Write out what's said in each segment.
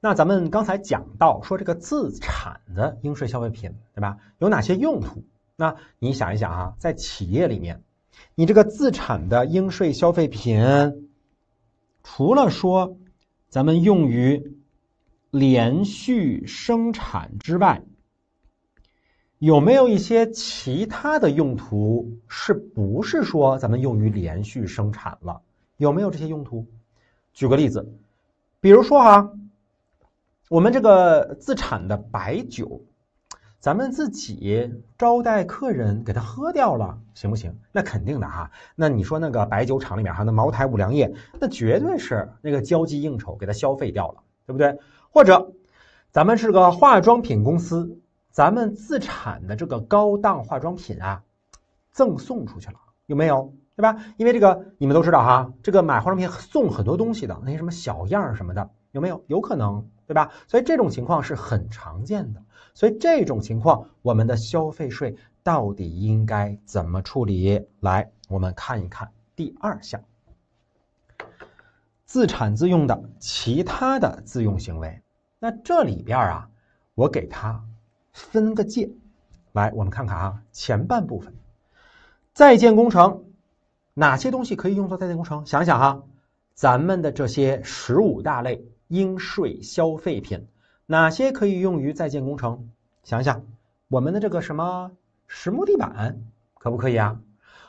那咱们刚才讲到说这个自产的应税消费品，对吧？有哪些用途？那你想一想啊，在企业里面，你这个自产的应税消费品，除了说咱们用于连续生产之外，有没有一些其他的用途？是不是说咱们用于连续生产了？有没有这些用途？举个例子，比如说啊。我们这个自产的白酒，咱们自己招待客人给他喝掉了，行不行？那肯定的哈。那你说那个白酒厂里面哈，那茅台、五粮液，那绝对是那个交际应酬给他消费掉了，对不对？或者咱们是个化妆品公司，咱们自产的这个高档化妆品啊，赠送出去了，有没有？对吧？因为这个你们都知道哈，这个买化妆品送很多东西的，那些什么小样什么的。有没有？有可能，对吧？所以这种情况是很常见的。所以这种情况，我们的消费税到底应该怎么处理？来，我们看一看第二项，自产自用的其他的自用行为。那这里边啊，我给它分个界。来，我们看看啊，前半部分，在建工程，哪些东西可以用作在建工程？想想哈，咱们的这些十五大类。应税消费品哪些可以用于在建工程？想想，我们的这个什么实木地板可不可以啊？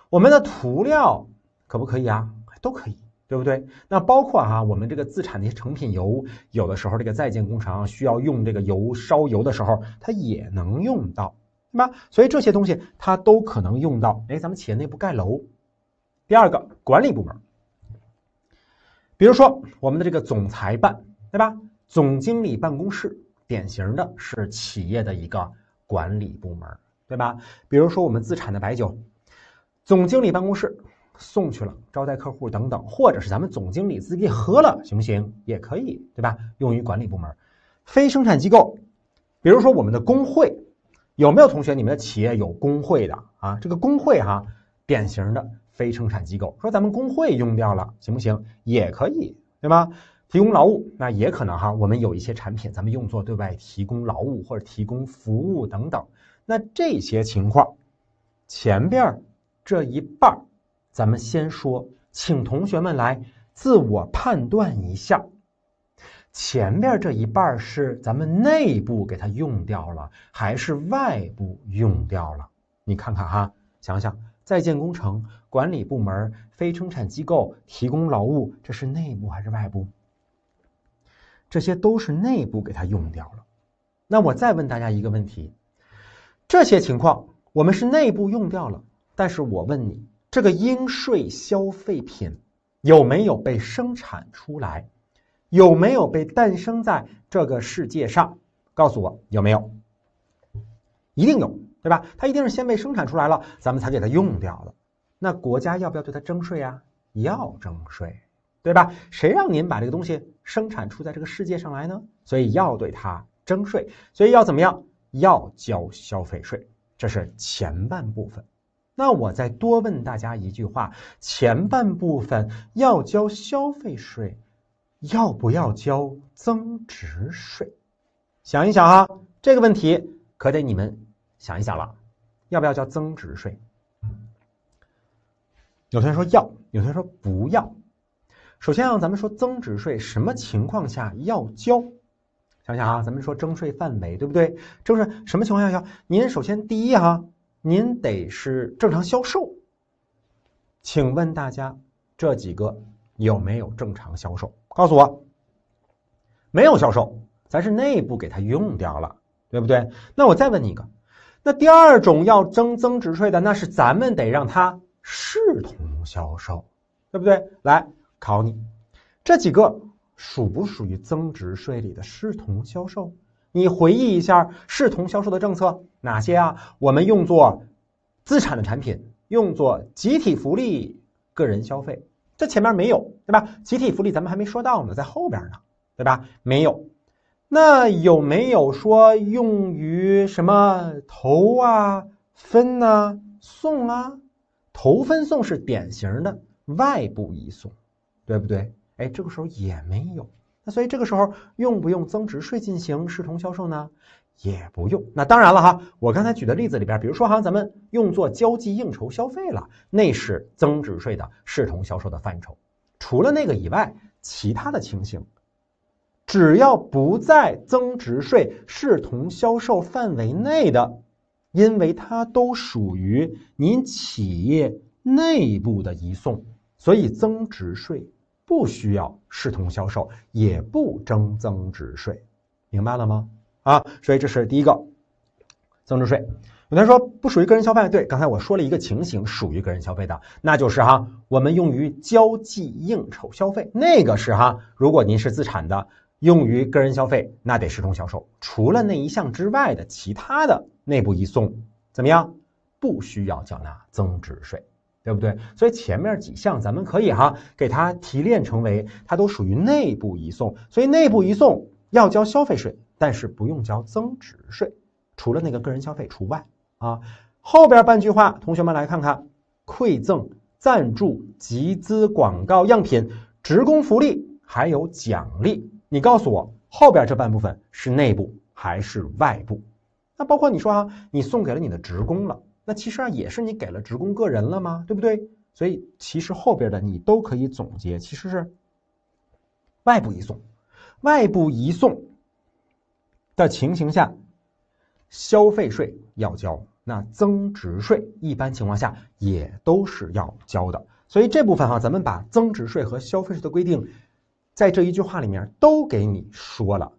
我们的涂料可不可以啊？都可以，对不对？那包括哈，我们这个自产的成品油，有的时候这个在建工程需要用这个油烧油的时候，它也能用到，对吧？所以这些东西它都可能用到。哎，咱们企业内部盖楼。第二个，管理部门，比如说我们的这个总裁办。对吧？总经理办公室典型的是企业的一个管理部门，对吧？比如说我们自产的白酒，总经理办公室送去了招待客户等等，或者是咱们总经理自己喝了行不行？也可以，对吧？用于管理部门，非生产机构，比如说我们的工会，有没有同学你们的企业有工会的啊？这个工会哈，典型的非生产机构，说咱们工会用掉了行不行？也可以，对吧？提供劳务，那也可能哈，我们有一些产品，咱们用作对外提供劳务或者提供服务等等。那这些情况，前边这一半儿，咱们先说，请同学们来自我判断一下，前边这一半是咱们内部给它用掉了，还是外部用掉了？你看看哈，想想，在建工程管理部门、非生产机构提供劳务，这是内部还是外部？这些都是内部给它用掉了。那我再问大家一个问题：这些情况我们是内部用掉了，但是我问你，这个应税消费品有没有被生产出来？有没有被诞生在这个世界上？告诉我有没有？一定有，对吧？它一定是先被生产出来了，咱们才给它用掉了。那国家要不要对它征税啊？要征税，对吧？谁让您把这个东西？生产出在这个世界上来呢，所以要对它征税，所以要怎么样？要交消费税，这是前半部分。那我再多问大家一句话：前半部分要交消费税，要不要交增值税？想一想哈，这个问题可得你们想一想了，要不要交增值税？有同学说要，有同学说不要。首先啊，咱们说增值税什么情况下要交？想想啊，咱们说征税范围，对不对？就是什么情况下要？您首先第一哈，您得是正常销售。请问大家这几个有没有正常销售？告诉我，没有销售，咱是内部给他用掉了，对不对？那我再问你一个，那第二种要征增值税的，那是咱们得让他视同销售，对不对？来。考你，这几个属不属于增值税里的视同销售？你回忆一下视同销售的政策哪些啊？我们用作资产的产品，用作集体福利、个人消费，这前面没有，对吧？集体福利咱们还没说到呢，在后边呢，对吧？没有。那有没有说用于什么投啊、分呐、送啊？投分送是典型的外部移送。对不对？哎，这个时候也没有，那所以这个时候用不用增值税进行视同销售呢？也不用。那当然了哈，我刚才举的例子里边，比如说哈，咱们用作交际应酬消费了，那是增值税的视同销售的范畴。除了那个以外，其他的情形，只要不在增值税视同销售范围内的，因为它都属于您企业内部的移送，所以增值税。不需要视同销售，也不征增值税，明白了吗？啊，所以这是第一个增值税。有同学说不属于个人消费，对，刚才我说了一个情形属于个人消费的，那就是哈，我们用于交际应酬消费，那个是哈。如果您是自产的，用于个人消费，那得视同销售。除了那一项之外的其他的内部移送，怎么样？不需要缴纳增值税。对不对？所以前面几项咱们可以哈，给它提炼成为，它都属于内部移送，所以内部移送要交消费税，但是不用交增值税，除了那个个人消费除外啊。后边半句话，同学们来看看，馈赠、赞助、集资、广告样品、职工福利还有奖励，你告诉我后边这半部分是内部还是外部？那包括你说啊，你送给了你的职工了。那其实啊，也是你给了职工个人了吗？对不对？所以其实后边的你都可以总结，其实是外部移送。外部移送的情形下，消费税要交，那增值税一般情况下也都是要交的。所以这部分哈，咱们把增值税和消费税的规定，在这一句话里面都给你说了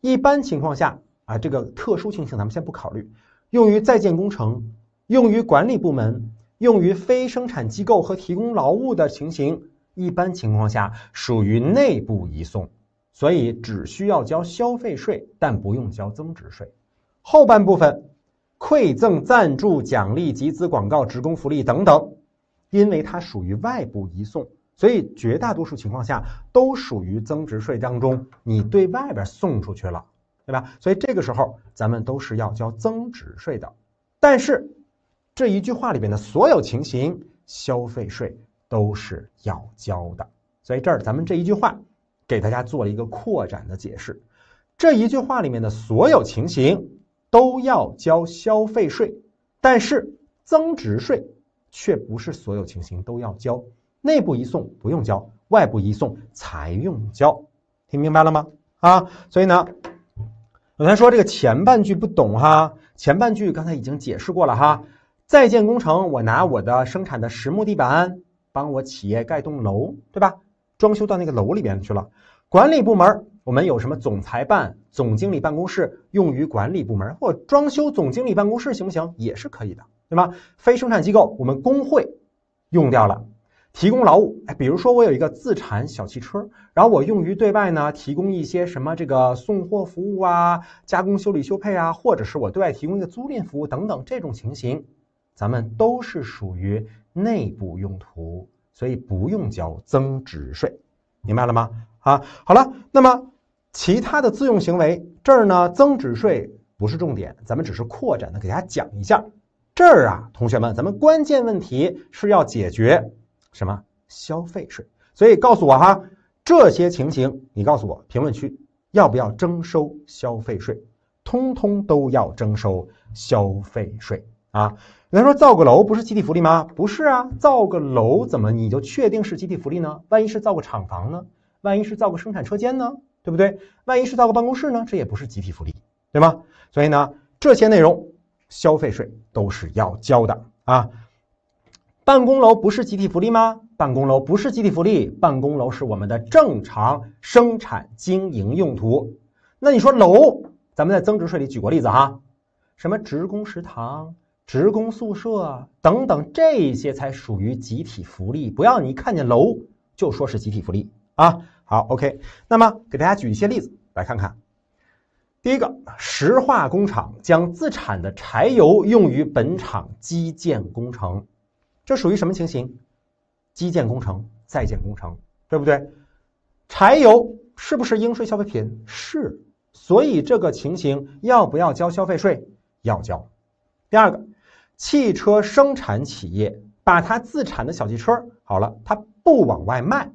一般情况下啊，这个特殊情形咱们先不考虑，用于在建工程。用于管理部门、用于非生产机构和提供劳务的情形，一般情况下属于内部移送，所以只需要交消费税，但不用交增值税。后半部分，馈赠、赞助、奖励、集资、广告、职工福利等等，因为它属于外部移送，所以绝大多数情况下都属于增值税当中，你对外边送出去了，对吧？所以这个时候咱们都是要交增值税的，但是。这一句话里面的所有情形，消费税都是要交的。所以这儿咱们这一句话给大家做了一个扩展的解释。这一句话里面的所有情形都要交消费税，但是增值税却不是所有情形都要交。内部移送不用交，外部移送才用交。听明白了吗？啊，所以呢，有人说这个前半句不懂哈，前半句刚才已经解释过了哈。在建工程，我拿我的生产的实木地板帮我企业盖栋楼，对吧？装修到那个楼里面去了。管理部门，我们有什么总裁办、总经理办公室，用于管理部门或装修总经理办公室行不行？也是可以的，对吧？非生产机构，我们工会用掉了，提供劳务。哎，比如说我有一个自产小汽车，然后我用于对外呢提供一些什么这个送货服务啊、加工修理修配啊，或者是我对外提供一个租赁服务等等这种情形。咱们都是属于内部用途，所以不用交增值税，明白了吗？啊，好了，那么其他的自用行为这儿呢，增值税不是重点，咱们只是扩展的给大家讲一下。这儿啊，同学们，咱们关键问题是要解决什么消费税，所以告诉我哈，这些情形你告诉我，评论区要不要征收消费税？通通都要征收消费税啊。人家说造个楼不是集体福利吗？不是啊，造个楼怎么你就确定是集体福利呢？万一是造个厂房呢？万一是造个生产车间呢？对不对？万一是造个办公室呢？这也不是集体福利，对吗？所以呢，这些内容消费税都是要交的啊。办公楼不是集体福利吗？办公楼不是集体福利，办公楼是我们的正常生产经营用途。那你说楼，咱们在增值税里举过例子哈，什么职工食堂？职工宿舍等等这些才属于集体福利，不要你看见楼就说是集体福利啊。好，OK，那么给大家举一些例子来看看。第一个，石化工厂将自产的柴油用于本厂基建工程，这属于什么情形？基建工程、在建工程，对不对？柴油是不是应税消费品？是，所以这个情形要不要交消费税？要交。第二个。汽车生产企业把它自产的小汽车好了，它不往外卖，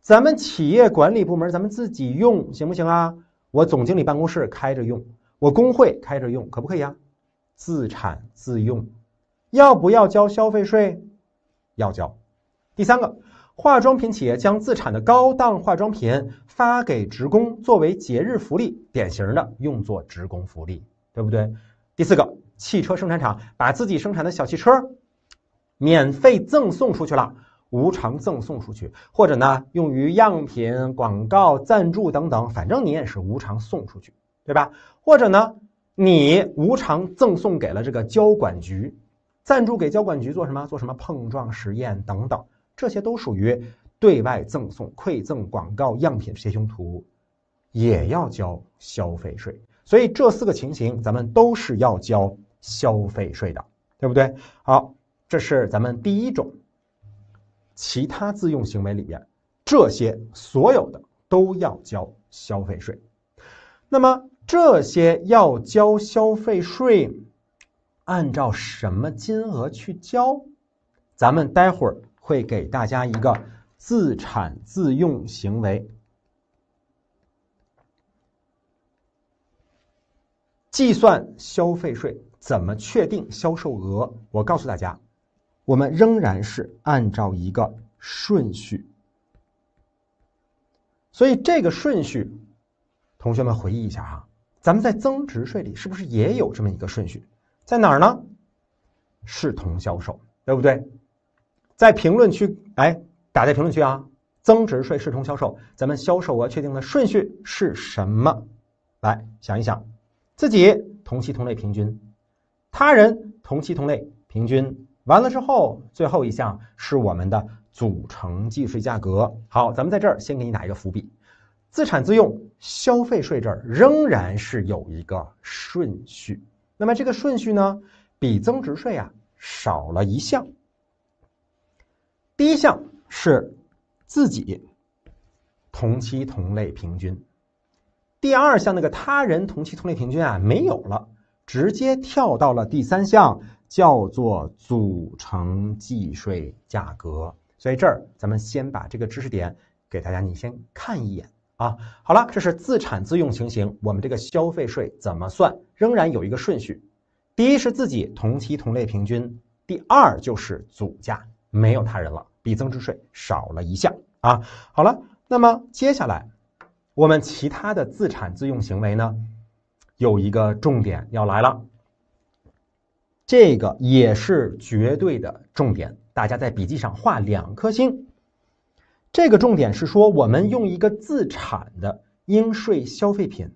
咱们企业管理部门咱们自己用行不行啊？我总经理办公室开着用，我工会开着用，可不可以啊？自产自用，要不要交消费税？要交。第三个，化妆品企业将自产的高档化妆品发给职工作为节日福利，典型的用作职工福利，对不对？第四个。汽车生产厂把自己生产的小汽车免费赠送出去了，无偿赠送出去，或者呢用于样品、广告、赞助等等，反正你也是无偿送出去，对吧？或者呢你无偿赠送给了这个交管局，赞助给交管局做什么？做什么碰撞实验等等，这些都属于对外赠送、馈赠、广告、样品、这些用途，也要交消费税。所以这四个情形，咱们都是要交。消费税的，对不对？好，这是咱们第一种，其他自用行为里面，这些所有的都要交消费税。那么这些要交消费税，按照什么金额去交？咱们待会儿会给大家一个自产自用行为计算消费税。怎么确定销售额？我告诉大家，我们仍然是按照一个顺序。所以这个顺序，同学们回忆一下哈，咱们在增值税里是不是也有这么一个顺序？在哪儿呢？视同销售，对不对？在评论区，哎，打在评论区啊！增值税视同销售，咱们销售额确定的顺序是什么？来想一想，自己同期同类平均。他人同期同类平均完了之后，最后一项是我们的组成计税价格。好，咱们在这儿先给你打一个伏笔：自产自用消费税这儿仍然是有一个顺序。那么这个顺序呢，比增值税啊少了一项。第一项是自己同期同类平均，第二项那个他人同期同类平均啊没有了。直接跳到了第三项，叫做组成计税价格。所以这儿，咱们先把这个知识点给大家，你先看一眼啊。好了，这是自产自用情形，我们这个消费税怎么算？仍然有一个顺序，第一是自己同期同类平均，第二就是组价，没有他人了，比增值税少了一项啊。好了，那么接下来我们其他的自产自用行为呢？有一个重点要来了，这个也是绝对的重点，大家在笔记上画两颗星。这个重点是说，我们用一个自产的应税消费品，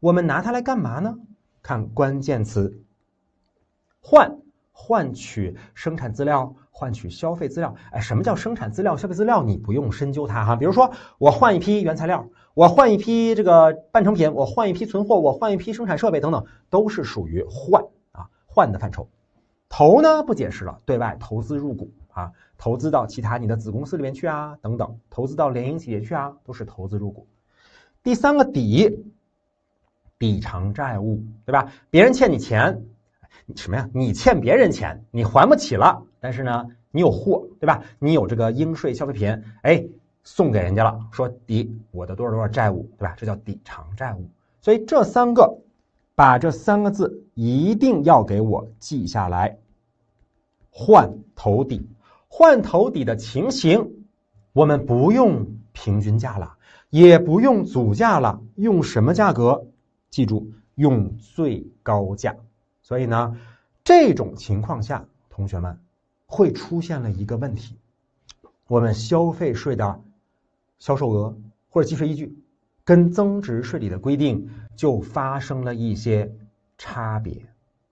我们拿它来干嘛呢？看关键词，换换取生产资料，换取消费资料。哎，什么叫生产资料、消费资料？你不用深究它哈。比如说，我换一批原材料。我换一批这个半成品，我换一批存货，我换一批生产设备等等，都是属于换啊换的范畴。投呢不解释了，对外投资入股啊，投资到其他你的子公司里面去啊，等等，投资到联营企业去啊，都是投资入股。第三个抵，抵偿债务，对吧？别人欠你钱，你什么呀？你欠别人钱，你还不起了，但是呢，你有货，对吧？你有这个应税消费品，哎。送给人家了，说抵我的多少多少债务，对吧？这叫抵偿债务。所以这三个，把这三个字一定要给我记下来。换头抵，换头抵的情形，我们不用平均价了，也不用组价了，用什么价格？记住，用最高价。所以呢，这种情况下，同学们会出现了一个问题，我们消费税的。销售额或者计税依据跟增值税里的规定就发生了一些差别，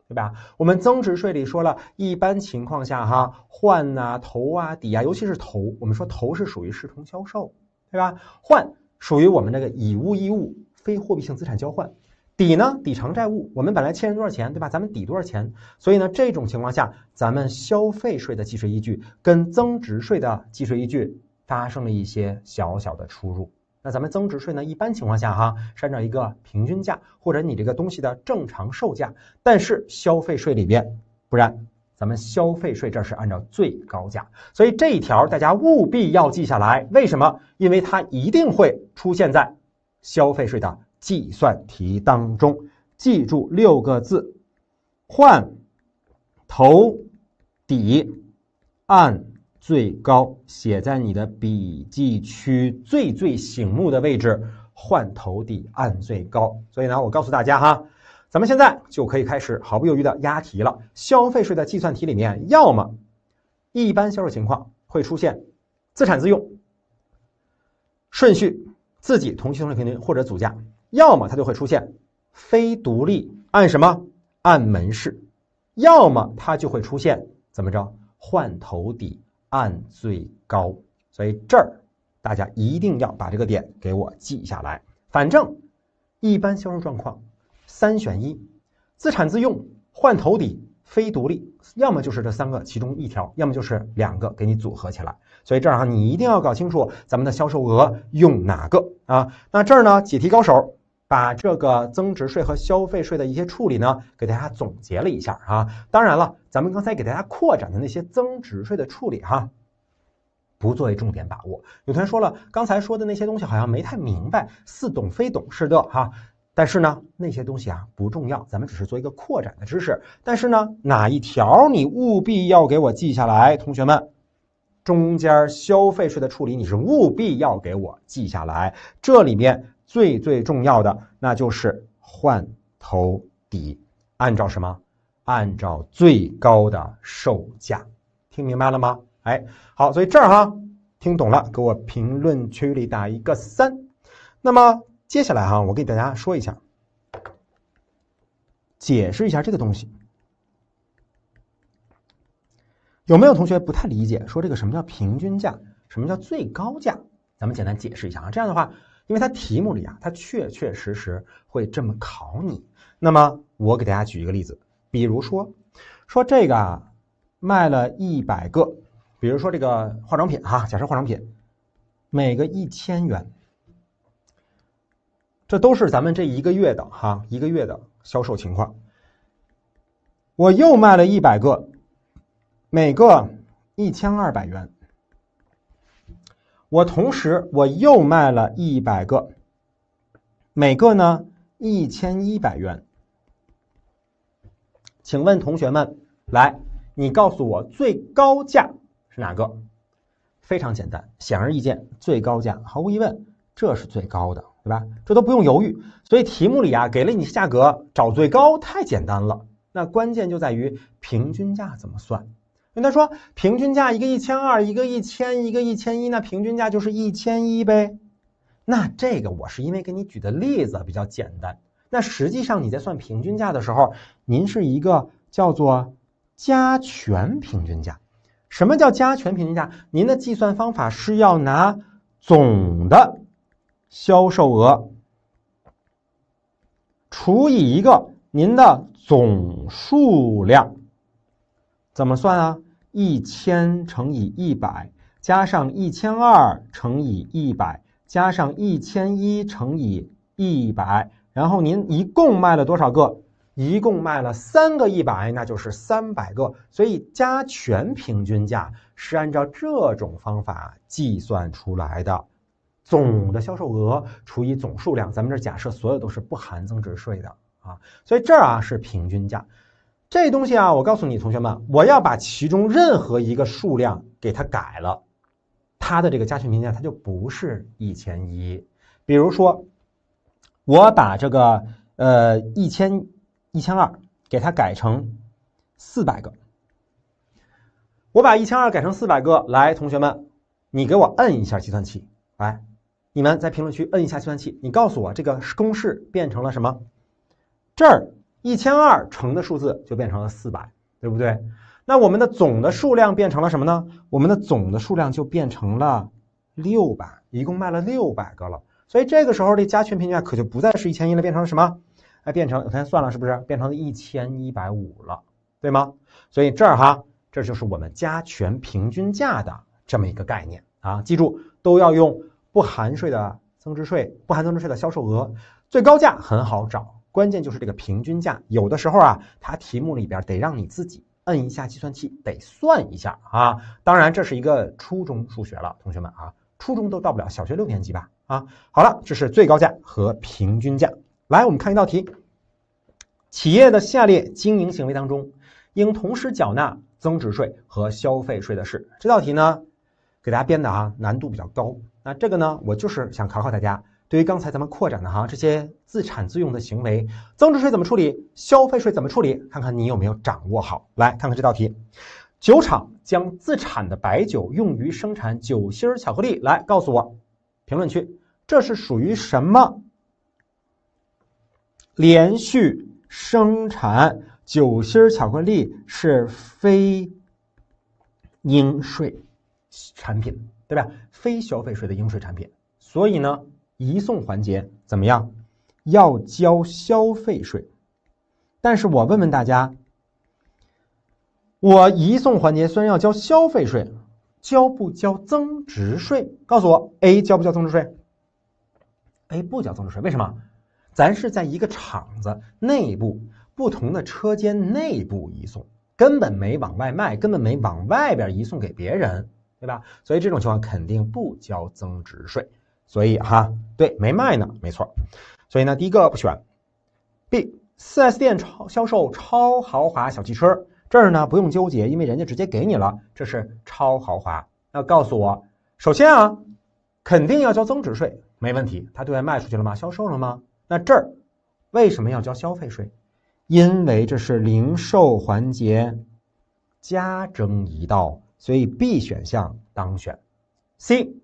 对吧？我们增值税里说了一般情况下哈，换啊、投啊、抵啊，尤其是投，我们说投是属于视同销售，对吧？换属于我们那个以物易物、非货币性资产交换，抵呢，抵偿债务，我们本来欠人多少钱，对吧？咱们抵多少钱？所以呢，这种情况下，咱们消费税的计税依据跟增值税的计税依据。发生了一些小小的出入。那咱们增值税呢？一般情况下哈，是按照一个平均价或者你这个东西的正常售价。但是消费税里边，不然咱们消费税这是按照最高价。所以这一条大家务必要记下来。为什么？因为它一定会出现在消费税的计算题当中。记住六个字：换、投、抵、按。最高写在你的笔记区最最醒目的位置，换头底按最高。所以呢，我告诉大家哈，咱们现在就可以开始毫不犹豫的押题了。消费税的计算题里面，要么一般销售情况会出现自产自用顺序自己同期同类平均或者组价，要么它就会出现非独立按什么按门市，要么它就会出现怎么着换头底。按最高，所以这儿大家一定要把这个点给我记下来。反正一般销售状况三选一：资产自用、换投底、非独立，要么就是这三个其中一条，要么就是两个给你组合起来。所以这儿啊，你一定要搞清楚咱们的销售额用哪个啊？那这儿呢？解题高手。把这个增值税和消费税的一些处理呢，给大家总结了一下啊。当然了，咱们刚才给大家扩展的那些增值税的处理哈，不作为重点把握。有同学说了，刚才说的那些东西好像没太明白，似懂非懂似的哈。但是呢，那些东西啊不重要，咱们只是做一个扩展的知识。但是呢，哪一条你务必要给我记下来，同学们，中间消费税的处理你是务必要给我记下来，这里面。最最重要的，那就是换头底，按照什么？按照最高的售价，听明白了吗？哎，好，所以这儿哈，听懂了，给我评论区里打一个三。那么接下来哈，我给大家说一下，解释一下这个东西。有没有同学不太理解？说这个什么叫平均价？什么叫最高价？咱们简单解释一下啊，这样的话。因为它题目里啊，它确确实实会这么考你。那么，我给大家举一个例子，比如说，说这个啊，卖了一百个，比如说这个化妆品哈，假设化妆品每个一千元，这都是咱们这一个月的哈，一个月的销售情况。我又卖了一百个，每个一千二百元。我同时我又卖了一百个，每个呢一千一百元。请问同学们，来，你告诉我最高价是哪个？非常简单，显而易见，最高价毫无疑问，这是最高的，对吧？这都不用犹豫。所以题目里啊给了你价格，找最高太简单了。那关键就在于平均价怎么算。那他说平均价一个一千二，一个一千，一个一千一，那平均价就是一千一呗。那这个我是因为给你举的例子比较简单。那实际上你在算平均价的时候，您是一个叫做加权平均价。什么叫加权平均价？您的计算方法是要拿总的销售额除以一个您的总数量，怎么算啊？一千乘以一百，加上一千二乘以一百，加上一千一乘以一百，然后您一共卖了多少个？一共卖了三个一百，那就是三百个。所以加权平均价是按照这种方法计算出来的，总的销售额除以总数量。咱们这假设所有都是不含增值税的啊，所以这儿啊是平均价。这东西啊，我告诉你同学们，我要把其中任何一个数量给它改了，它的这个加权平均价它就不是一千一。比如说，我把这个呃一千一千二给它改成四百个，我把一千二改成四百个。来，同学们，你给我摁一下计算器。来，你们在评论区摁一下计算器，你告诉我这个公式变成了什么？这儿。一千二乘的数字就变成了四百，对不对？那我们的总的数量变成了什么呢？我们的总的数量就变成了六百，一共卖了六百个了。所以这个时候的加权平均价可就不再是一千一了，变成了什么？哎，变成我先算了，是不是变成了一千一百五了？对吗？所以这儿哈，这就是我们加权平均价的这么一个概念啊！记住，都要用不含税的增值税、不含增值税的销售额，最高价很好找。关键就是这个平均价，有的时候啊，它题目里边得让你自己摁一下计算器，得算一下啊。当然，这是一个初中数学了，同学们啊，初中都到不了，小学六年级吧？啊，好了，这是最高价和平均价。来，我们看一道题：企业的下列经营行为当中，应同时缴纳增值税和消费税的是？这道题呢，给大家编的啊，难度比较高。那这个呢，我就是想考考大家。对于刚才咱们扩展的哈这些自产自用的行为，增值税怎么处理？消费税怎么处理？看看你有没有掌握好。来看看这道题：酒厂将自产的白酒用于生产酒心巧克力，来告诉我，评论区这是属于什么？连续生产酒心巧克力是非应税产品，对吧？非消费税的应税产品，所以呢？移送环节怎么样？要交消费税，但是我问问大家，我移送环节虽然要交消费税，交不交增值税？告诉我，A 交不交增值税？A 不交增值税，为什么？咱是在一个厂子内部，不同的车间内部移送，根本没往外卖，根本没往外边移送给别人，对吧？所以这种情况肯定不交增值税。所以哈，对，没卖呢，没错。所以呢，第一个不选。B，4S 店超销售超豪华小汽车，这儿呢不用纠结，因为人家直接给你了，这是超豪华。要告诉我，首先啊，肯定要交增值税，没问题，他对外卖出去了吗？销售了吗？那这儿为什么要交消费税？因为这是零售环节加征一道，所以 B 选项当选。C。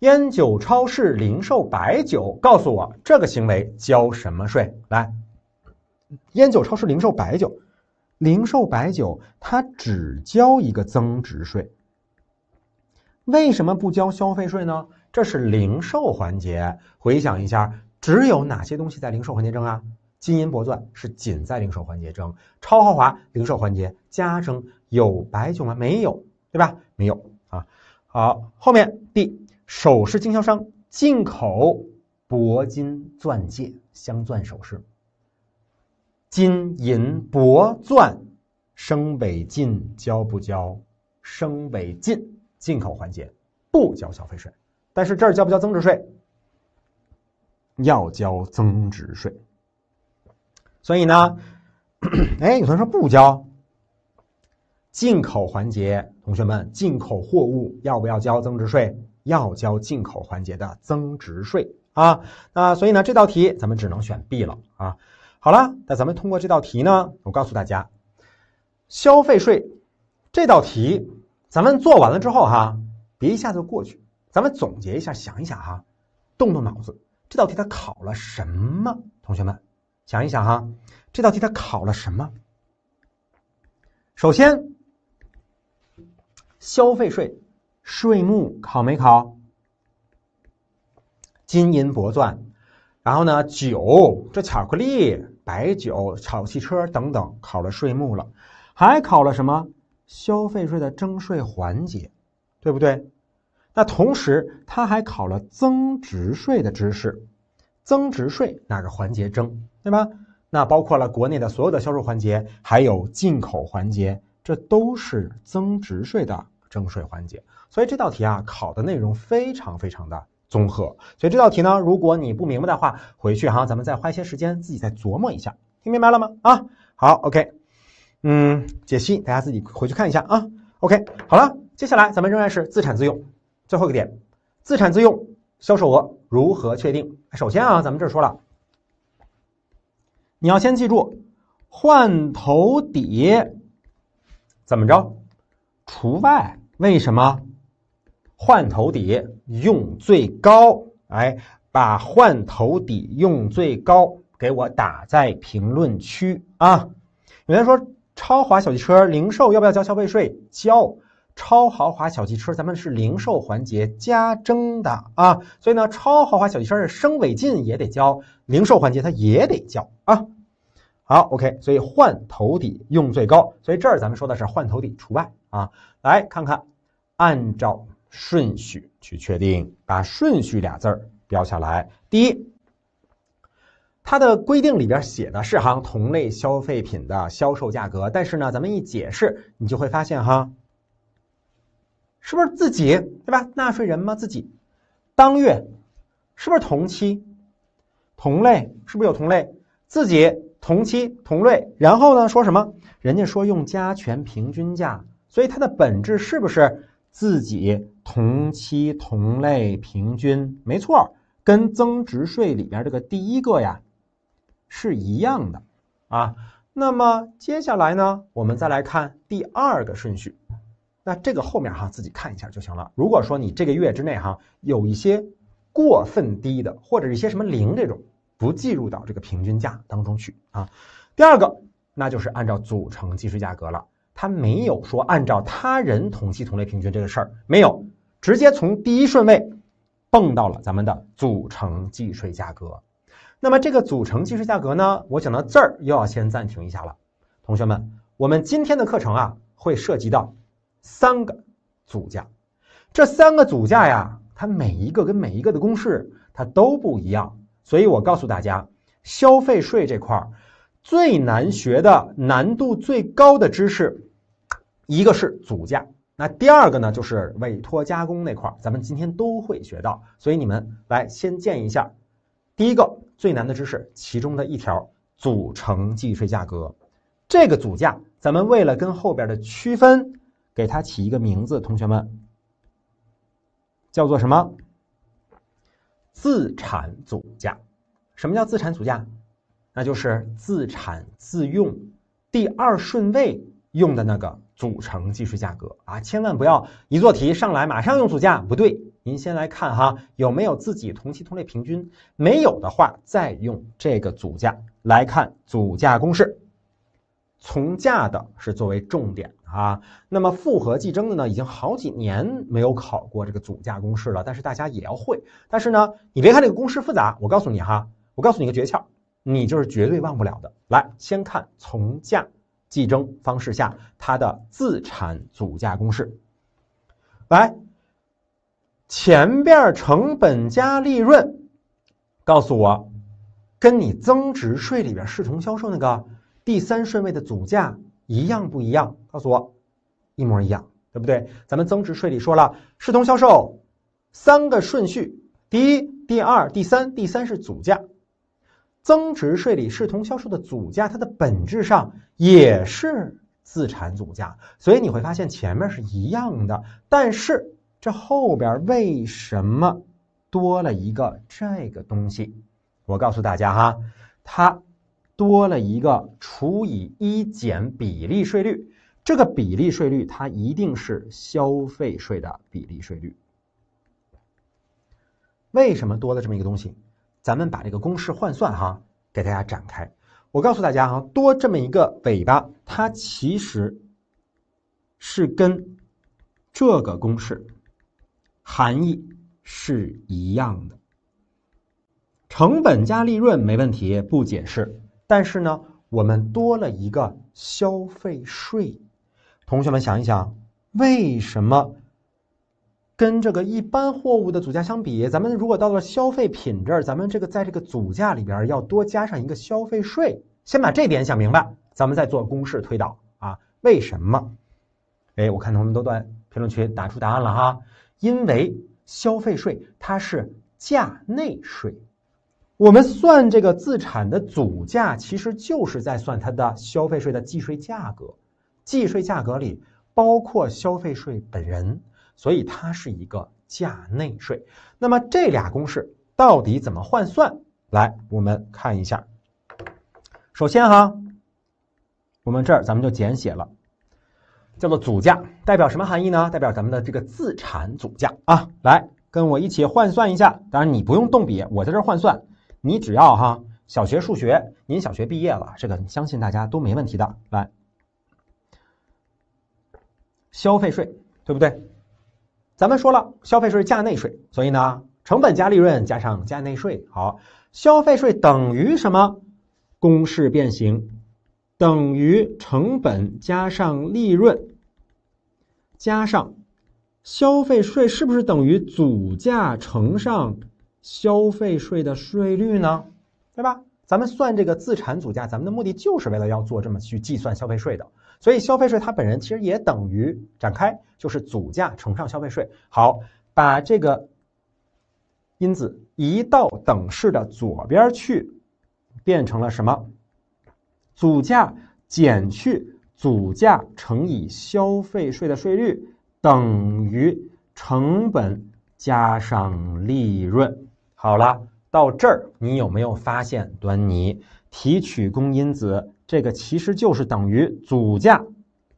烟酒超市零售白酒，告诉我这个行为交什么税？来，烟酒超市零售白酒，零售白酒它只交一个增值税。为什么不交消费税呢？这是零售环节。回想一下，只有哪些东西在零售环节征啊？金银铂钻是仅在零售环节征，超豪华零售环节加征。有白酒吗？没有，对吧？没有啊。好，后面 D。首饰经销商进口铂金钻戒、镶钻首饰、金银铂钻，生北进交不交？生北进进口环节不交消费税，但是这儿交不交增值税？要交增值税。所以呢，哎，有同学说不交。进口环节，同学们，进口货物要不要交增值税？要交进口环节的增值税啊，那所以呢这道题咱们只能选 B 了啊。好了，那咱们通过这道题呢，我告诉大家，消费税这道题咱们做完了之后哈，别一下子过去，咱们总结一下，想一想哈，动动脑子，这道题它考了什么？同学们想一想哈，这道题它考了什么？首先，消费税。税目考没考？金银铂钻，然后呢？酒，这巧克力、白酒、炒汽车等等，考了税目了，还考了什么？消费税的征税环节，对不对？那同时他还考了增值税的知识，增值税哪个环节征，对吧？那包括了国内的所有的销售环节，还有进口环节，这都是增值税的。征税环节，所以这道题啊考的内容非常非常的综合，所以这道题呢，如果你不明白的话，回去哈，咱们再花一些时间自己再琢磨一下，听明白了吗？啊，好，OK，嗯，解析大家自己回去看一下啊，OK，好了，接下来咱们仍然是自产自用，最后一个点，自产自用销售额如何确定？首先啊，咱们这说了，你要先记住换头底怎么着除外。为什么换头底用最高？哎，把换头底用最高给我打在评论区啊！有人说超华小汽车零售要不要交消费税？交超豪华小汽车，咱们是零售环节加征的啊，所以呢，超豪华小汽车是升尾进也得交，零售环节它也得交啊。好，OK，所以换头底用最高，所以这儿咱们说的是换头底除外啊。来看看。按照顺序去确定，把“顺序”俩字儿标下来。第一，它的规定里边写的是行同类消费品的销售价格，但是呢，咱们一解释，你就会发现哈，是不是自己对吧？纳税人吗？自己当月是不是同期同类？是不是有同类自己同期同类？然后呢，说什么？人家说用加权平均价，所以它的本质是不是？自己同期同类平均，没错，跟增值税里边这个第一个呀是一样的啊。那么接下来呢，我们再来看第二个顺序。那这个后面哈，自己看一下就行了。如果说你这个月之内哈有一些过分低的，或者一些什么零这种，不计入到这个平均价当中去啊。第二个，那就是按照组成计税价格了。他没有说按照他人同期同类平均这个事儿，没有直接从第一顺位蹦到了咱们的组成计税价格。那么这个组成计税价格呢，我讲到这儿又要先暂停一下了。同学们，我们今天的课程啊，会涉及到三个组价，这三个组价呀，它每一个跟每一个的公式它都不一样，所以我告诉大家，消费税这块儿最难学的、难度最高的知识。一个是组价，那第二个呢，就是委托加工那块儿，咱们今天都会学到，所以你们来先建一下。第一个最难的知识，其中的一条组成计税价格，这个组价，咱们为了跟后边的区分，给它起一个名字，同学们叫做什么？自产组价？什么叫自产组价？那就是自产自用，第二顺位。用的那个组成计税价格啊，千万不要一做题上来马上用组价，不对。您先来看哈，有没有自己同期同类平均？没有的话，再用这个组价来看组价公式。从价的是作为重点啊。那么复合计征的呢，已经好几年没有考过这个组价公式了，但是大家也要会。但是呢，你别看这个公式复杂，我告诉你哈，我告诉你个诀窍，你就是绝对忘不了的。来，先看从价。计征方式下，它的自产组价公式，来，前边成本加利润，告诉我，跟你增值税里边视同销售那个第三顺位的组价一样不一样？告诉我，一模一样，对不对？咱们增值税里说了，视同销售三个顺序，第一、第二、第三，第三是组价。增值税里视同销售的组价，它的本质上也是自产组价，所以你会发现前面是一样的，但是这后边为什么多了一个这个东西？我告诉大家哈，它多了一个除以一减比例税率，这个比例税率它一定是消费税的比例税率。为什么多了这么一个东西？咱们把这个公式换算哈，给大家展开。我告诉大家哈，多这么一个尾巴，它其实是跟这个公式含义是一样的。成本加利润没问题，不解释。但是呢，我们多了一个消费税。同学们想一想，为什么？跟这个一般货物的组价相比，咱们如果到了消费品这儿，咱们这个在这个组价里边要多加上一个消费税。先把这点想明白，咱们再做公式推导啊。为什么？哎，我看同学们都在评论区打出答案了哈。因为消费税它是价内税，我们算这个资产的组价，其实就是在算它的消费税的计税价格。计税价格里包括消费税本人。所以它是一个价内税。那么这俩公式到底怎么换算？来，我们看一下。首先哈，我们这儿咱们就简写了，叫做组价，代表什么含义呢？代表咱们的这个自产组价啊。来，跟我一起换算一下。当然你不用动笔，我在这换算，你只要哈，小学数学，您小学毕业了，这个相信大家都没问题的。来，消费税，对不对？咱们说了，消费税是价内税，所以呢，成本加利润加上价内税，好，消费税等于什么？公式变形，等于成本加上利润加上消费税，是不是等于组价乘上消费税的税率呢？对吧？咱们算这个自产组价，咱们的目的就是为了要做这么去计算消费税的。所以消费税它本人其实也等于展开，就是组价乘上消费税。好，把这个因子移到等式的左边去，变成了什么？组价减去组价乘以消费税的税率等于成本加上利润。好了，到这儿你有没有发现端倪？提取公因子。这个其实就是等于组价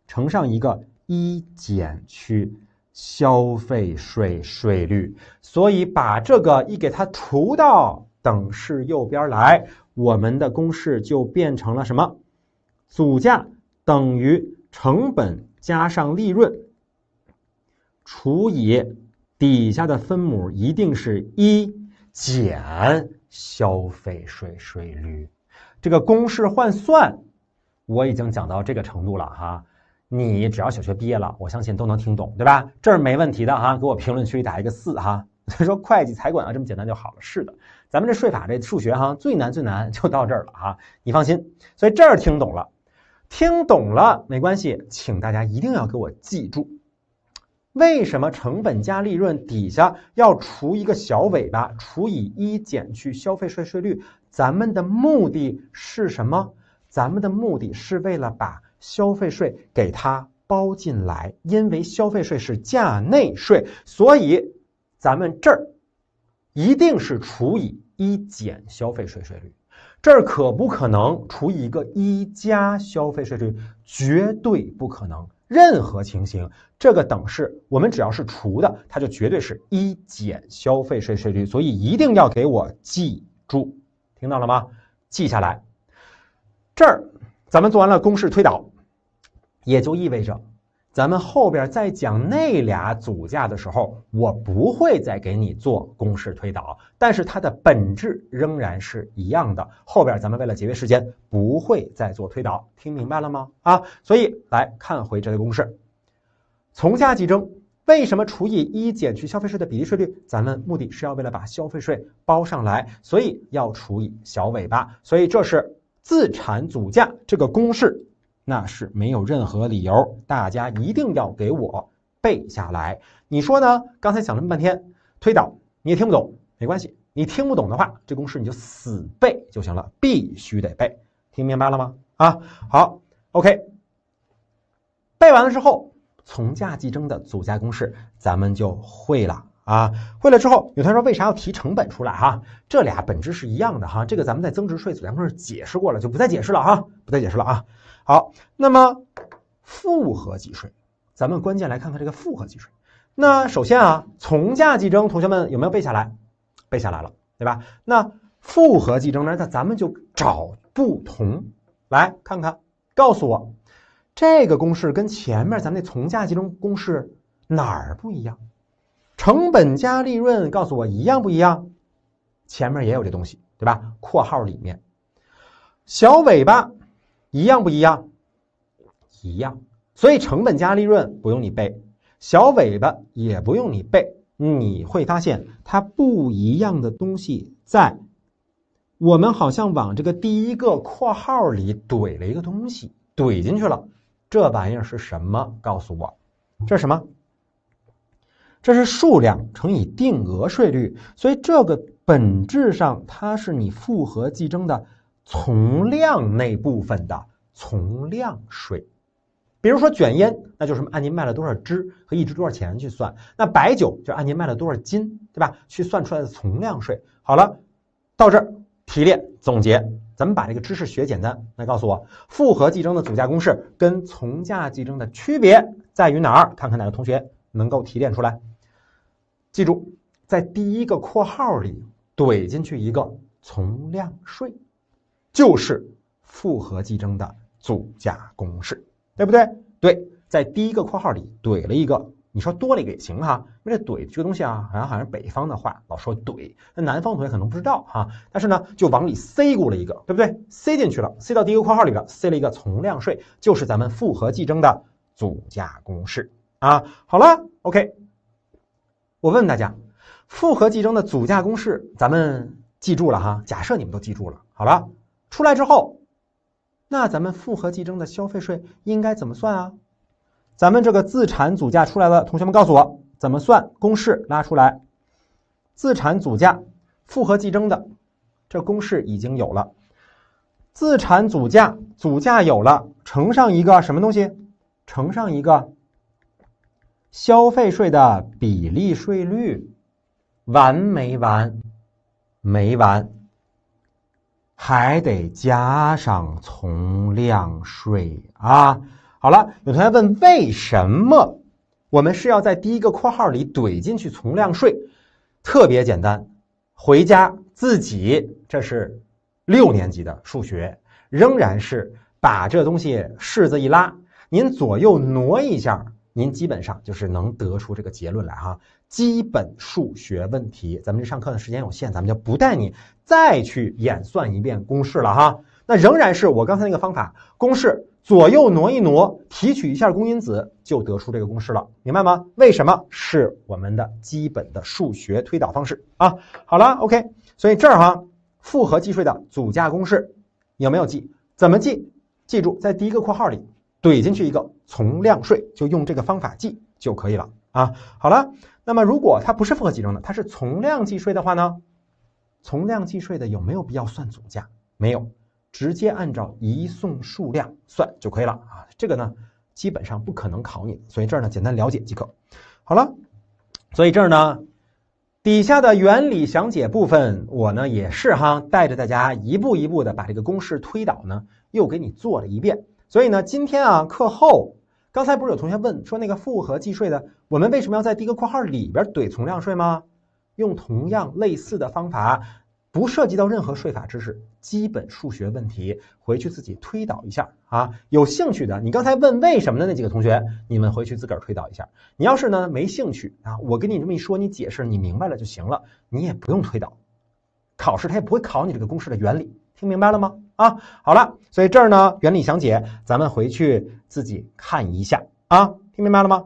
乘上一个一减去消费税税率，所以把这个一给它除到等式右边来，我们的公式就变成了什么？组价等于成本加上利润除以底下的分母，一定是一减消费税税率。这个公式换算我已经讲到这个程度了哈，你只要小学毕业了，我相信都能听懂，对吧？这儿没问题的哈，给我评论区打一个四哈。所 以说会计财管啊这么简单就好了，是的，咱们这税法这数学哈最难最难就到这儿了哈，你放心，所以这儿听懂了，听懂了没关系，请大家一定要给我记住。为什么成本加利润底下要除一个小尾巴，除以一减去消费税税率？咱们的目的是什么？咱们的目的是为了把消费税给它包进来，因为消费税是价内税，所以咱们这儿一定是除以一减消费税税率。这儿可不可能除以一个一加消费税税率？绝对不可能。任何情形，这个等式，我们只要是除的，它就绝对是一减消费税税率，所以一定要给我记住，听到了吗？记下来。这儿，咱们做完了公式推导，也就意味着。咱们后边再讲那俩组价的时候，我不会再给你做公式推导，但是它的本质仍然是一样的。后边咱们为了节约时间，不会再做推导，听明白了吗？啊，所以来看回这个公式，从价计征为什么除以一减去消费税的比例税率？咱们目的是要为了把消费税包上来，所以要除以小尾巴，所以这是自产组价这个公式。那是没有任何理由，大家一定要给我背下来。你说呢？刚才讲了那么半天推导，你也听不懂，没关系。你听不懂的话，这公式你就死背就行了，必须得背。听明白了吗？啊，好，OK。背完了之后，从价计征的组价公式咱们就会了。啊，会了之后，有同学说为啥要提成本出来？哈，这俩本质是一样的哈。这个咱们在增值税组成公式解释过了，就不再解释了哈，不再解释了啊。好，那么复合计税，咱们关键来看看这个复合计税。那首先啊，从价计征，同学们有没有背下来？背下来了，对吧？那复合计征呢？那咱们就找不同，来看看，告诉我这个公式跟前面咱们那从价计征公式哪儿不一样？成本加利润，告诉我一样不一样？前面也有这东西，对吧？括号里面，小尾巴一样不一样？一样。所以成本加利润不用你背，小尾巴也不用你背。你会发现它不一样的东西在我们好像往这个第一个括号里怼了一个东西，怼进去了。这玩意儿是什么？告诉我，这是什么？这是数量乘以定额税率，所以这个本质上它是你复合计征的从量那部分的从量税。比如说卷烟，那就是按您卖了多少支和一支多少钱去算；那白酒就按您卖了多少斤，对吧？去算出来的从量税。好了，到这儿提炼总结，咱们把这个知识学简单。来告诉我，复合计征的总价公式跟从价计征的区别在于哪儿？看看哪个同学能够提炼出来。记住，在第一个括号里怼进去一个从量税，就是复合计征的组价公式，对不对？对，在第一个括号里怼了一个，你说多了一个也行哈，因为这怼这个东西啊，好像好像北方的话老说怼，那南方同学可能不知道哈，但是呢，就往里塞过了一个，对不对？塞进去了，塞到第一个括号里边，塞了一个从量税，就是咱们复合计征的组价公式啊。好了，OK。我问问大家，复合计征的组价公式咱们记住了哈？假设你们都记住了，好了，出来之后，那咱们复合计征的消费税应该怎么算啊？咱们这个自产组价出来了，同学们告诉我怎么算？公式拉出来，自产组价，复合计征的这公式已经有了，自产组价，组价有了，乘上一个什么东西？乘上一个。消费税的比例税率完没完？没完，还得加上从量税啊！好了，有同学问为什么我们是要在第一个括号里怼进去从量税？特别简单，回家自己这是六年级的数学，仍然是把这东西式子一拉，您左右挪一下。您基本上就是能得出这个结论来哈，基本数学问题。咱们这上课的时间有限，咱们就不带你再去演算一遍公式了哈。那仍然是我刚才那个方法，公式左右挪一挪，提取一下公因子就得出这个公式了，明白吗？为什么是我们的基本的数学推导方式啊？好了，OK，所以这儿哈，复合计税的组价公式有没有记？怎么记？记住在第一个括号里。怼进去一个从量税，就用这个方法记就可以了啊。好了，那么如果它不是复合计征的，它是从量计税的话呢？从量计税的有没有必要算总价？没有，直接按照移送数量算就可以了啊。这个呢，基本上不可能考你，所以这儿呢，简单了解即可。好了，所以这儿呢，底下的原理详解部分，我呢也是哈带着大家一步一步的把这个公式推导呢，又给你做了一遍。所以呢，今天啊课后，刚才不是有同学问说那个复合计税的，我们为什么要在第一个括号里边怼从量税吗？用同样类似的方法，不涉及到任何税法知识，基本数学问题，回去自己推导一下啊。有兴趣的，你刚才问为什么的那几个同学，你们回去自个儿推导一下。你要是呢没兴趣啊，我跟你这么一说，你解释你明白了就行了，你也不用推导，考试他也不会考你这个公式的原理，听明白了吗？啊，好了，所以这儿呢，原理详解，咱们回去自己看一下啊，听明白了吗？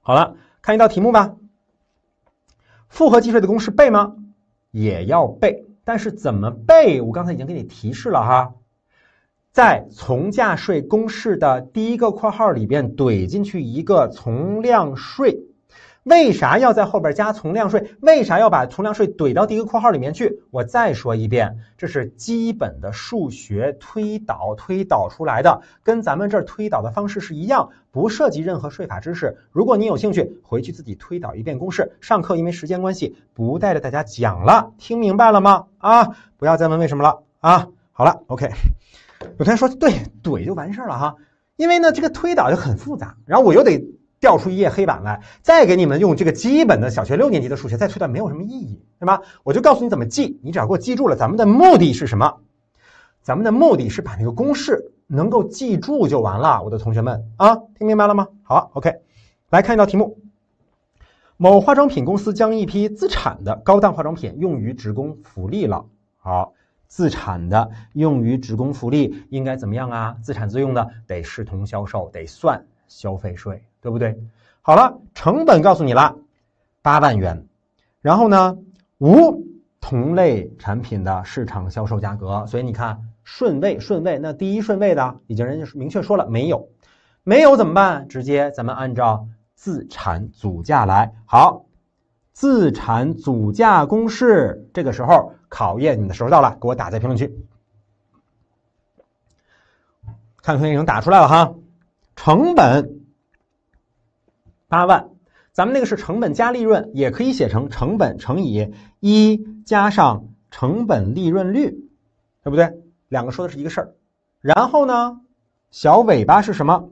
好了，看一道题目吧。复合计税的公式背吗？也要背，但是怎么背？我刚才已经给你提示了哈，在从价税公式的第一个括号里边怼进去一个从量税。为啥要在后边加从量税？为啥要把从量税怼到第一个括号里面去？我再说一遍，这是基本的数学推导推导出来的，跟咱们这儿推导的方式是一样，不涉及任何税法知识。如果你有兴趣，回去自己推导一遍公式。上课因为时间关系不带着大家讲了，听明白了吗？啊，不要再问为什么了啊。好了，OK，有同学说对怼就完事儿了哈，因为呢这个推导就很复杂，然后我又得。调出一页黑板来，再给你们用这个基本的小学六年级的数学再推断，没有什么意义，对吧？我就告诉你怎么记，你只要给我记住了，咱们的目的是什么？咱们的目的是把那个公式能够记住就完了。我的同学们啊，听明白了吗？好，OK，来看一道题目。某化妆品公司将一批自产的高档化妆品用于职工福利了。好，自产的用于职工福利应该怎么样啊？自产自用的得视同销售，得算消费税。对不对？好了，成本告诉你了，八万元。然后呢，无同类产品的市场销售价格。所以你看，顺位顺位，那第一顺位的已经人家明确说了没有？没有怎么办？直接咱们按照自产组价来。好，自产组价公式，这个时候考验你的时候到了，给我打在评论区。看同学已经打出来了哈，成本。八万，咱们那个是成本加利润，也可以写成成本乘以一加上成本利润率，对不对？两个说的是一个事儿。然后呢，小尾巴是什么？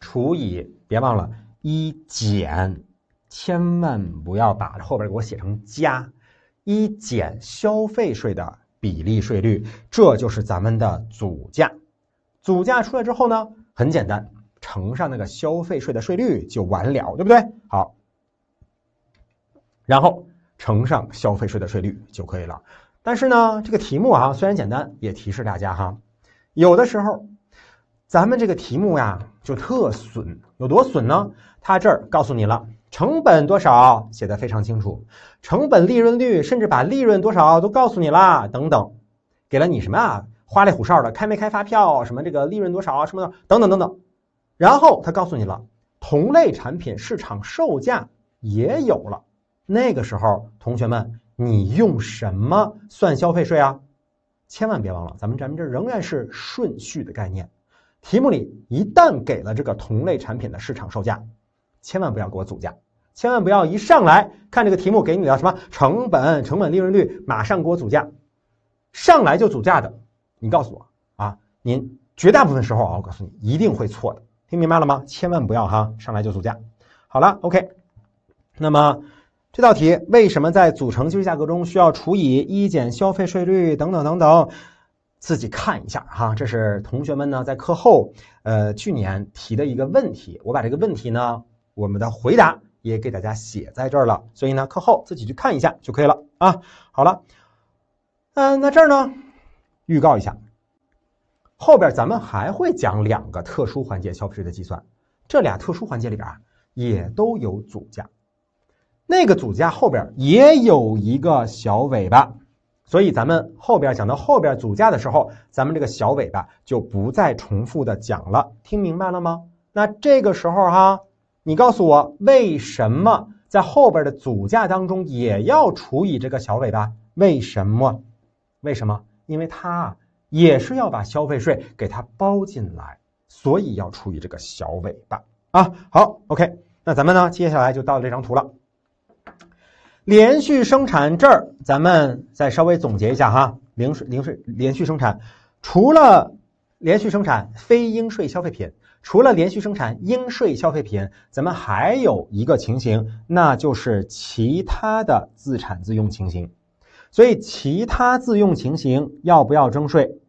除以别忘了一减，千万不要把后边给我写成加，一减消费税的比例税率，这就是咱们的组价。组价出来之后呢，很简单。乘上那个消费税的税率就完了，对不对？好，然后乘上消费税的税率就可以了。但是呢，这个题目啊，虽然简单，也提示大家哈，有的时候咱们这个题目呀就特损，有多损呢？它这儿告诉你了成本多少，写的非常清楚，成本利润率，甚至把利润多少都告诉你了，等等，给了你什么啊？花里胡哨的，开没开发票，什么这个利润多少啊，什么的，等等等等。然后他告诉你了，同类产品市场售价也有了。那个时候，同学们，你用什么算消费税啊？千万别忘了，咱们咱们这仍然是顺序的概念。题目里一旦给了这个同类产品的市场售价，千万不要给我组价，千万不要一上来看这个题目给你的什么成本、成本利润率，马上给我组价，上来就组价的，你告诉我啊，您绝大部分时候啊，我告诉你一定会错的。听明白了吗？千万不要哈，上来就组价。好了，OK。那么这道题为什么在组成计税价格中需要除以一减消费税率等等等等？自己看一下哈，这是同学们呢在课后呃去年提的一个问题。我把这个问题呢我们的回答也给大家写在这儿了，所以呢课后自己去看一下就可以了啊。好了，嗯，那这儿呢预告一下。后边咱们还会讲两个特殊环节，消费税的计算。这俩特殊环节里边啊，也都有组价，那个组价后边也有一个小尾巴，所以咱们后边讲到后边组价的时候，咱们这个小尾巴就不再重复的讲了。听明白了吗？那这个时候哈，你告诉我为什么在后边的组价当中也要除以这个小尾巴？为什么？为什么？因为它啊。也是要把消费税给它包进来，所以要处以这个小尾巴啊。好，OK，那咱们呢，接下来就到这张图了。连续生产这儿，咱们再稍微总结一下哈。零税零税连续生产，除了连续生产非应税消费品，除了连续生产应税消费品，咱们还有一个情形，那就是其他的自产自用情形。所以其他自用情形要不要征税？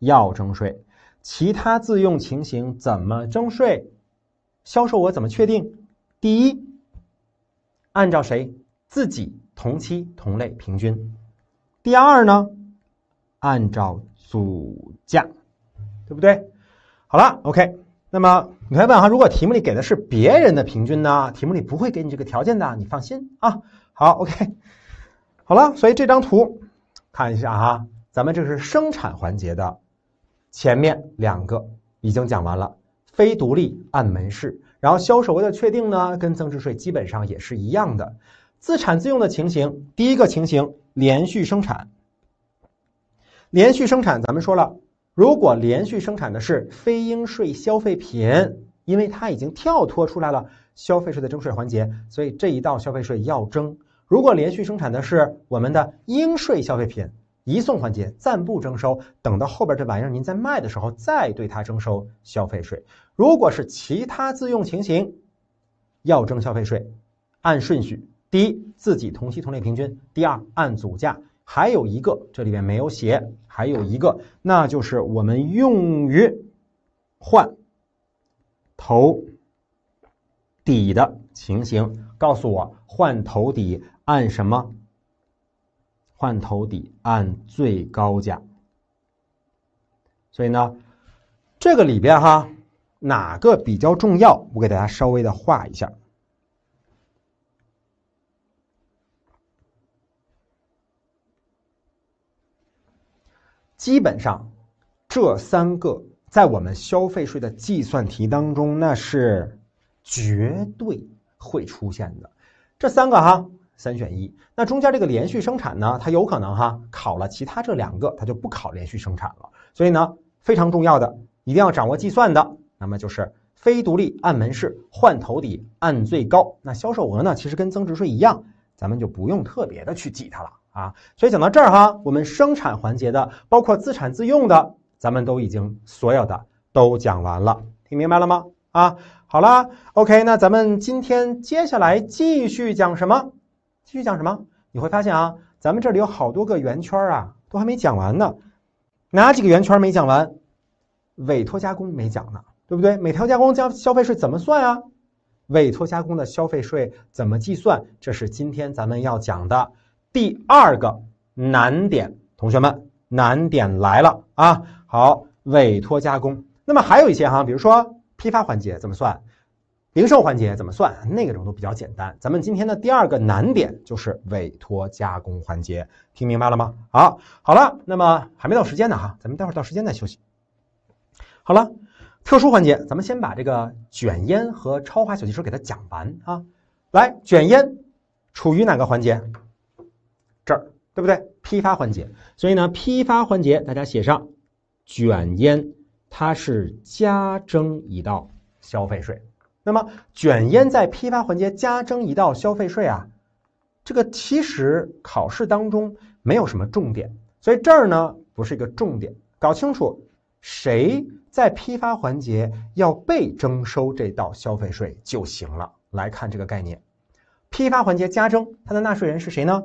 要征税。其他自用情形怎么征税？销售额怎么确定？第一，按照谁自己同期同类平均。第二呢，按照组价，对不对？好了，OK。那么你以问哈，如果题目里给的是别人的平均呢？题目里不会给你这个条件的，你放心啊。好，OK。好了，所以这张图看一下啊，咱们这是生产环节的前面两个已经讲完了，非独立按门市，然后销售额的确定呢，跟增值税基本上也是一样的。自产自用的情形，第一个情形连续生产。连续生产，咱们说了，如果连续生产的是非应税消费品，因为它已经跳脱出来了消费税的征税环节，所以这一道消费税要征。如果连续生产的是我们的应税消费品，移送环节暂不征收，等到后边这玩意儿您在卖的时候再对它征收消费税。如果是其他自用情形，要征消费税，按顺序：第一，自己同期同类平均；第二，按组价；还有一个，这里边没有写，还有一个，那就是我们用于换投抵的情形。告诉我换头底按什么？换头底按最高价。所以呢，这个里边哈，哪个比较重要？我给大家稍微的画一下。基本上这三个在我们消费税的计算题当中，那是绝对。会出现的这三个哈，三选一。那中间这个连续生产呢，它有可能哈考了其他这两个，它就不考连续生产了。所以呢，非常重要的，一定要掌握计算的。那么就是非独立按门市换头底按最高。那销售额呢，其实跟增值税一样，咱们就不用特别的去记它了啊。所以讲到这儿哈，我们生产环节的，包括自产自用的，咱们都已经所有的都讲完了，听明白了吗？啊，好了，OK，那咱们今天接下来继续讲什么？继续讲什么？你会发现啊，咱们这里有好多个圆圈啊，都还没讲完呢。哪几个圆圈没讲完？委托加工没讲呢，对不对？委托加工交消费税怎么算啊？委托加工的消费税怎么计算？这是今天咱们要讲的第二个难点，同学们，难点来了啊！好，委托加工。那么还有一些哈，比如说。批发环节怎么算？零售环节怎么算？那个程度比较简单。咱们今天的第二个难点就是委托加工环节，听明白了吗？好，好了，那么还没到时间呢哈，咱们待会儿到时间再休息。好了，特殊环节，咱们先把这个卷烟和超滑小汽车给它讲完啊。来，卷烟处于哪个环节？这儿，对不对？批发环节。所以呢，批发环节大家写上卷烟。它是加征一道消费税，那么卷烟在批发环节加征一道消费税啊，这个其实考试当中没有什么重点，所以这儿呢不是一个重点，搞清楚谁在批发环节要被征收这道消费税就行了。来看这个概念，批发环节加征，它的纳税人是谁呢？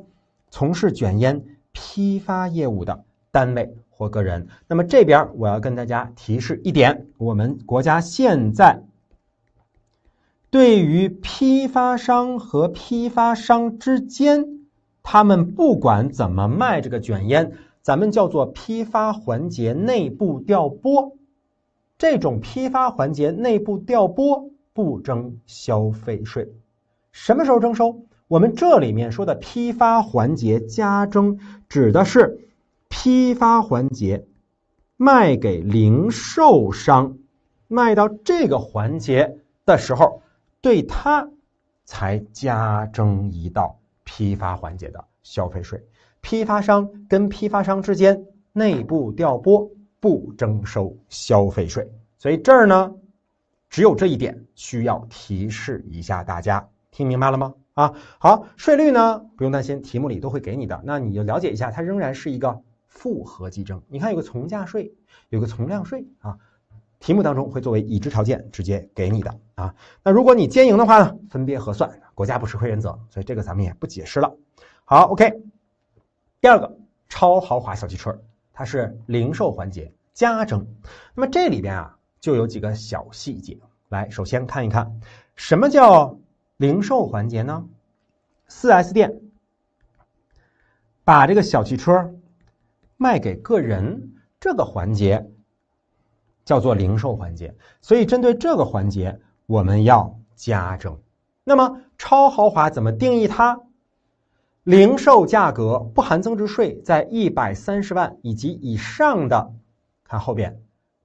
从事卷烟批发业务的单位。或个人，那么这边我要跟大家提示一点：我们国家现在对于批发商和批发商之间，他们不管怎么卖这个卷烟，咱们叫做批发环节内部调拨，这种批发环节内部调拨不征消费税。什么时候征收？我们这里面说的批发环节加征指的是。批发环节卖给零售商，卖到这个环节的时候，对他才加征一道批发环节的消费税。批发商跟批发商之间内部调拨不征收消费税。所以这儿呢，只有这一点需要提示一下大家，听明白了吗？啊，好，税率呢不用担心，题目里都会给你的，那你就了解一下，它仍然是一个。复合计征，你看有个从价税，有个从量税啊。题目当中会作为已知条件直接给你的啊。那如果你兼营的话呢，分别核算，国家不吃亏原则，所以这个咱们也不解释了。好，OK，第二个超豪华小汽车，它是零售环节加征。那么这里边啊就有几个小细节。来，首先看一看什么叫零售环节呢？四 S 店把这个小汽车。卖给个人这个环节叫做零售环节，所以针对这个环节我们要加征。那么超豪华怎么定义？它零售价格不含增值税在一百三十万以及以上的，看后边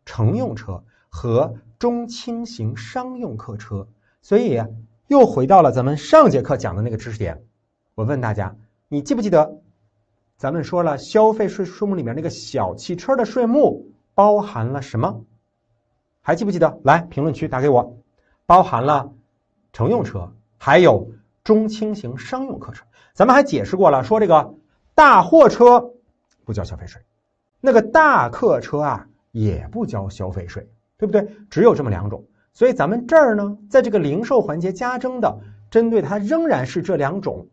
乘用车和中轻型商用客车。所以又回到了咱们上节课讲的那个知识点。我问大家，你记不记得？咱们说了，消费税税目里面那个小汽车的税目包含了什么？还记不记得？来评论区打给我。包含了乘用车，还有中轻型商用客车。咱们还解释过了，说这个大货车不交消费税，那个大客车啊也不交消费税，对不对？只有这么两种。所以咱们这儿呢，在这个零售环节加征的，针对它仍然是这两种，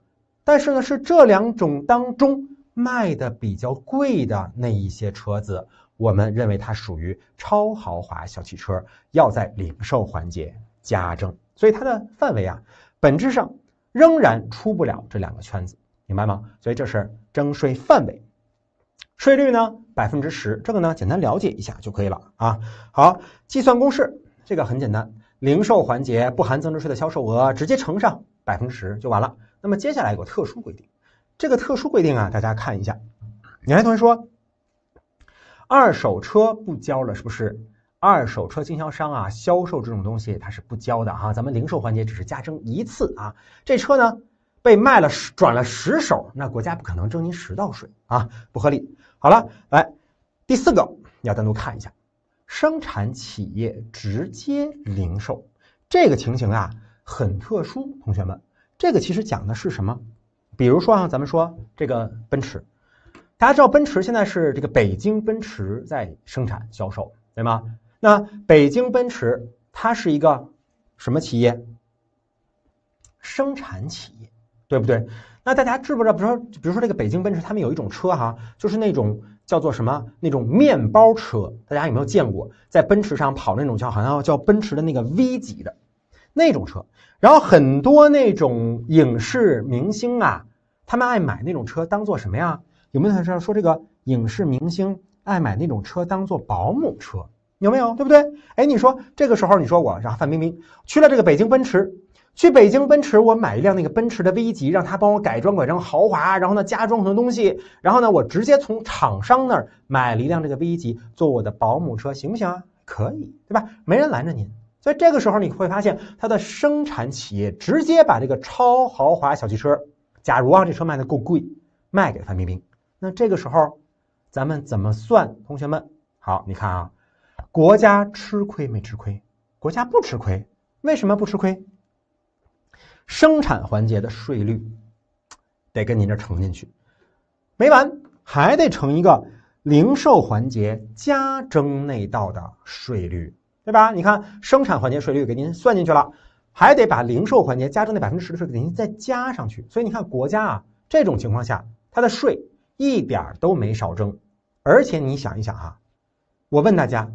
但是呢是这两种当中。卖的比较贵的那一些车子，我们认为它属于超豪华小汽车，要在零售环节加征，所以它的范围啊，本质上仍然出不了这两个圈子，明白吗？所以这是征税范围，税率呢百分之十，这个呢简单了解一下就可以了啊。好，计算公式这个很简单，零售环节不含增值税的销售额直接乘上百分之十就完了。那么接下来有个特殊规定。这个特殊规定啊，大家看一下。你些同学说，二手车不交了，是不是？二手车经销商啊，销售这种东西他是不交的哈。咱们零售环节只是加征一次啊，这车呢被卖了，转了十手，那国家不可能征你十道税啊，不合理。好了，来第四个要单独看一下，生产企业直接零售这个情形啊，很特殊。同学们，这个其实讲的是什么？比如说啊，咱们说这个奔驰，大家知道奔驰现在是这个北京奔驰在生产销售，对吗？那北京奔驰它是一个什么企业？生产企业，对不对？那大家知不知道？比如说，比如说这个北京奔驰，他们有一种车哈，就是那种叫做什么那种面包车，大家有没有见过？在奔驰上跑那种叫好像叫奔驰的那个 V 级的那种车，然后很多那种影视明星啊。他们爱买那种车当做什么呀？有没有听说说这个影视明星爱买那种车当做保姆车？有没有？对不对？哎，你说这个时候你说我让范冰冰去了这个北京奔驰，去北京奔驰我买一辆那个奔驰的 V 级，让他帮我改装改装豪华，然后呢加装很多东西，然后呢我直接从厂商那儿买了一辆这个 V 级做我的保姆车行不行啊？可以，对吧？没人拦着您。所以这个时候你会发现，它的生产企业直接把这个超豪华小汽车。假如啊，这车卖的够贵，卖给范冰冰，那这个时候，咱们怎么算？同学们，好，你看啊，国家吃亏没吃亏？国家不吃亏，为什么不吃亏？生产环节的税率，得跟您这乘进去，没完，还得乘一个零售环节加征内道的税率，对吧？你看，生产环节税率给您算进去了。还得把零售环节加征那百分之十的税，给您再加上去。所以你看，国家啊，这种情况下，它的税一点儿都没少征。而且你想一想啊，我问大家，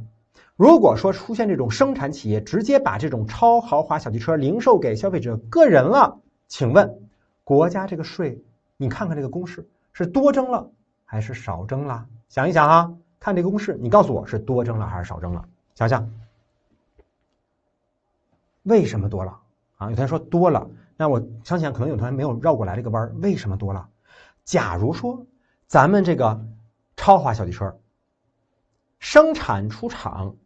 如果说出现这种生产企业直接把这种超豪华小汽车零售给消费者个人了，请问国家这个税，你看看这个公式是多征了还是少征了？想一想啊，看这个公式，你告诉我是多征了还是少征了？想想。为什么多了啊？有同学说多了，那我想想，可能有同学没有绕过来这个弯儿。为什么多了？假如说咱们这个超豪华小汽车生产出厂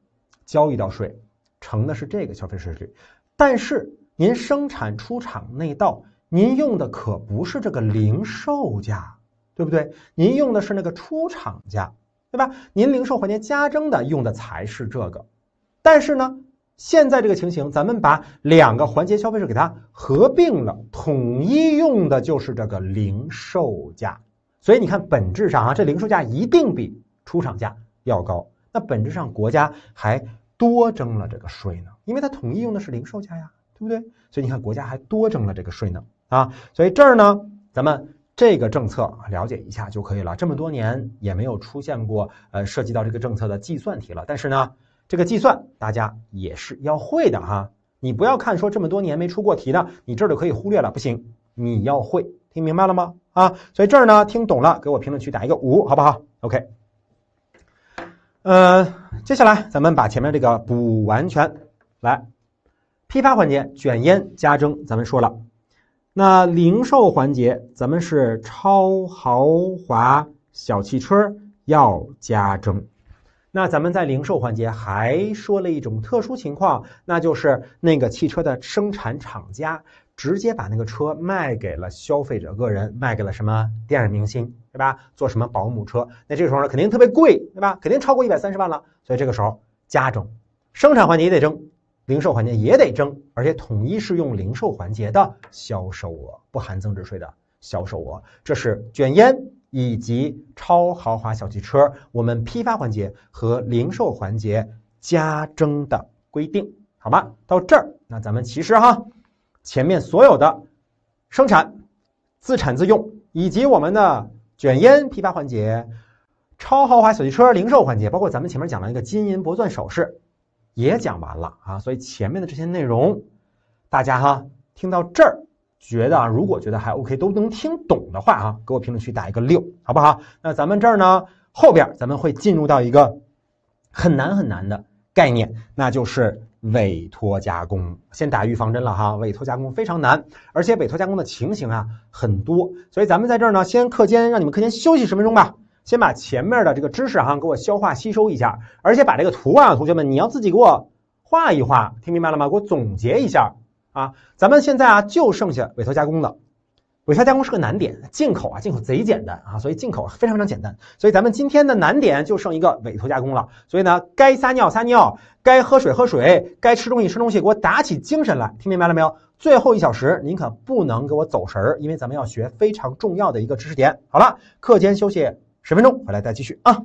交易到税，乘的是这个消费税率，但是您生产出厂那道，您用的可不是这个零售价，对不对？您用的是那个出厂价，对吧？您零售环节加征的用的才是这个，但是呢？现在这个情形，咱们把两个环节消费者给它合并了，统一用的就是这个零售价。所以你看，本质上啊，这零售价一定比出厂价要高。那本质上，国家还多征了这个税呢，因为它统一用的是零售价呀，对不对？所以你看，国家还多征了这个税呢啊。所以这儿呢，咱们这个政策了解一下就可以了。这么多年也没有出现过呃涉及到这个政策的计算题了，但是呢。这个计算大家也是要会的哈，你不要看说这么多年没出过题的，你这儿就可以忽略了，不行，你要会，听明白了吗？啊，所以这儿呢听懂了，给我评论区打一个五，好不好？OK，呃，接下来咱们把前面这个补完全来批发环节卷烟加征，咱们说了，那零售环节咱们是超豪华小汽车要加征。那咱们在零售环节还说了一种特殊情况，那就是那个汽车的生产厂家直接把那个车卖给了消费者个人，卖给了什么电影明星，对吧？做什么保姆车？那这个时候呢，肯定特别贵，对吧？肯定超过一百三十万了。所以这个时候加征，生产环节也得征，零售环节也得征，而且统一适用零售环节的销售额不含增值税的。销售额，这是卷烟以及超豪华小汽车，我们批发环节和零售环节加征的规定，好吗？到这儿，那咱们其实哈，前面所有的生产、自产自用，以及我们的卷烟批发环节、超豪华小汽车零售环节，包括咱们前面讲了一个金银铂钻首饰，也讲完了啊。所以前面的这些内容，大家哈听到这儿。觉得啊，如果觉得还 OK，都能听懂的话啊，给我评论区打一个六，好不好？那咱们这儿呢，后边咱们会进入到一个很难很难的概念，那就是委托加工。先打预防针了哈，委托加工非常难，而且委托加工的情形啊很多。所以咱们在这儿呢，先课间让你们课间休息十分钟吧，先把前面的这个知识哈给我消化吸收一下，而且把这个图啊，同学们你要自己给我画一画，听明白了吗？给我总结一下。啊，咱们现在啊就剩下委托加工了。委托加工是个难点，进口啊进口贼简单啊，所以进口非常非常简单。所以咱们今天的难点就剩一个委托加工了。所以呢，该撒尿撒尿，该喝水喝水，该吃东西吃东西，给我打起精神来，听明白了没有？最后一小时您可不能给我走神儿，因为咱们要学非常重要的一个知识点。好了，课间休息十分钟，回来再继续啊。